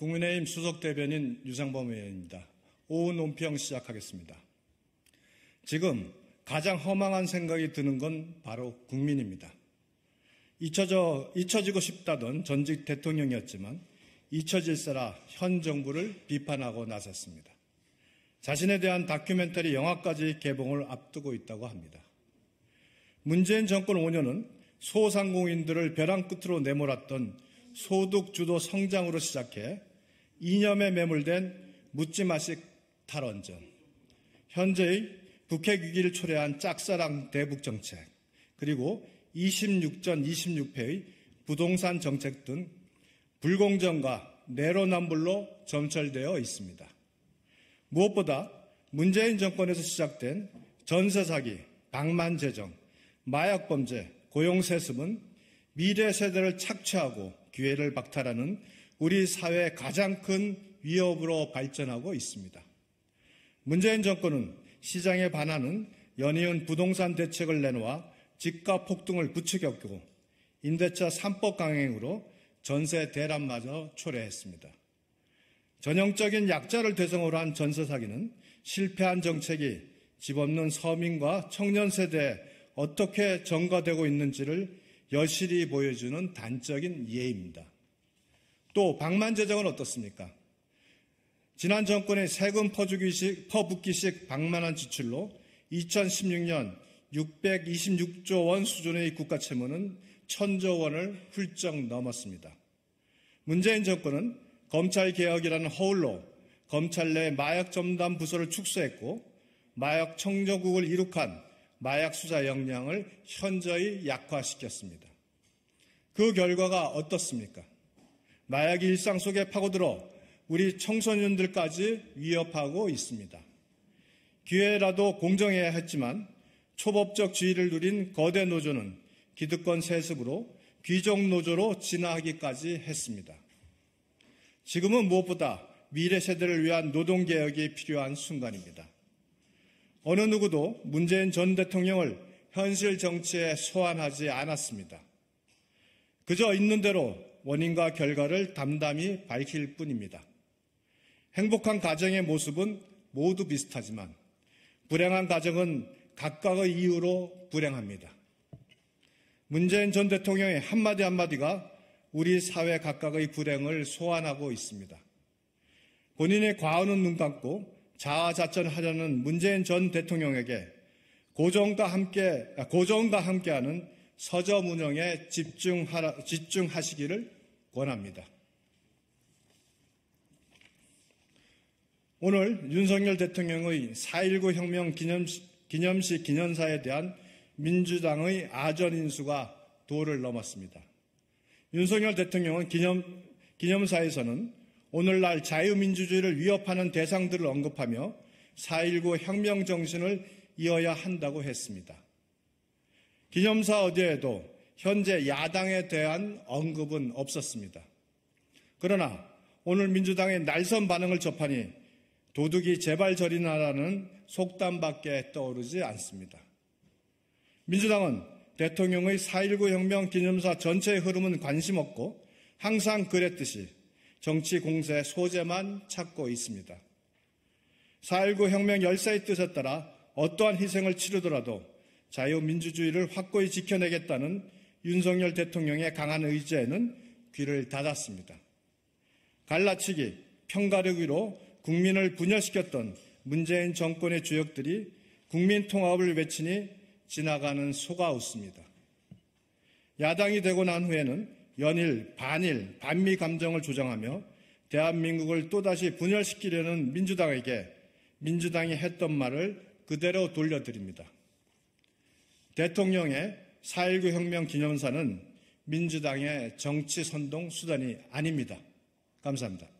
국민의힘 수석 대변인 유상범 의원입니다. 오후 논평 시작하겠습니다. 지금 가장 허망한 생각이 드는 건 바로 국민입니다. 잊혀져, 잊혀지고 싶다던 전직 대통령이었지만 잊혀질세라 현 정부를 비판하고 나섰습니다. 자신에 대한 다큐멘터리 영화까지 개봉을 앞두고 있다고 합니다. 문재인 정권 5년은 소상공인들을 벼랑 끝으로 내몰았던 소득주도 성장으로 시작해 이념에 매몰된 묻지마식 탈원전, 현재의 북핵 위기를 초래한 짝사랑 대북 정책, 그리고 26전 2 6회의 부동산 정책 등 불공정과 내로남불로 점철되어 있습니다. 무엇보다 문재인 정권에서 시작된 전세 사기, 방만 재정, 마약 범죄, 고용 세습은 미래 세대를 착취하고 기회를 박탈하는 우리 사회의 가장 큰 위협으로 발전하고 있습니다. 문재인 정권은 시장에 반하는 연이은 부동산 대책을 내놓아 집값 폭등을 부추겼고 임대차 3법 강행으로 전세 대란마저 초래했습니다. 전형적인 약자를 대상으로 한 전세 사기는 실패한 정책이 집 없는 서민과 청년 세대에 어떻게 전가되고 있는지를 여실히 보여주는 단적인 예입니다. 또방만재정은 어떻습니까? 지난 정권의 세금 퍼주기식, 퍼붓기식 방만한 지출로 2016년 626조 원 수준의 국가 채무는 천조 원을 훌쩍 넘었습니다. 문재인 정권은 검찰 개혁이라는 허울로 검찰 내 마약 점단 부서를 축소했고 마약 청정국을 이룩한 마약 수사 역량을 현저히 약화시켰습니다. 그 결과가 어떻습니까? 마약이 일상 속에 파고들어 우리 청소년들까지 위협하고 있습니다. 기회라도 공정해야 했지만 초법적 지위를 누린 거대 노조는 기득권 세습으로 귀족 노조로 진화하기까지 했습니다. 지금은 무엇보다 미래 세대를 위한 노동개혁이 필요한 순간입니다. 어느 누구도 문재인 전 대통령을 현실 정치에 소환하지 않았습니다. 그저 있는 대로 원인과 결과를 담담히 밝힐 뿐입니다. 행복한 가정의 모습은 모두 비슷하지만 불행한 가정은 각각의 이유로 불행합니다. 문재인 전 대통령의 한마디 한마디가 우리 사회 각각의 불행을 소환하고 있습니다. 본인의 과언은 눈 감고 자아자전하려는 문재인 전 대통령에게 고정과 함께 아, 고정과 함께하는 서점 운영에 집중하라, 집중하시기를 권합니다. 오늘 윤석열 대통령의 4.19 혁명 기념식, 기념식 기념사에 대한 민주당의 아전 인수가 도를 넘었습니다. 윤석열 대통령은 기념, 기념사에서는 오늘날 자유민주주의를 위협하는 대상들을 언급하며 4.19 혁명 정신을 이어야 한다고 했습니다. 기념사 어디에도 현재 야당에 대한 언급은 없었습니다. 그러나 오늘 민주당의 날선 반응을 접하니 도둑이 제발 저리 나라는 속담밖에 떠오르지 않습니다. 민주당은 대통령의 4.19 혁명 기념사 전체의 흐름은 관심 없고 항상 그랬듯이 정치 공세 소재만 찾고 있습니다. 4.19 혁명 열사의 뜻에 따라 어떠한 희생을 치르더라도 자유민주주의를 확고히 지켜내겠다는 윤석열 대통령의 강한 의지에는 귀를 닫았습니다. 갈라치기, 평가력위로 국민을 분열시켰던 문재인 정권의 주역들이 국민 통합을 외치니 지나가는 소가 웃습니다. 야당이 되고 난 후에는 연일, 반일, 반미 감정을 조장하며 대한민국을 또다시 분열시키려는 민주당에게 민주당이 했던 말을 그대로 돌려드립니다. 대통령의 4.19 혁명 기념사는 민주당의 정치 선동 수단이 아닙니다. 감사합니다.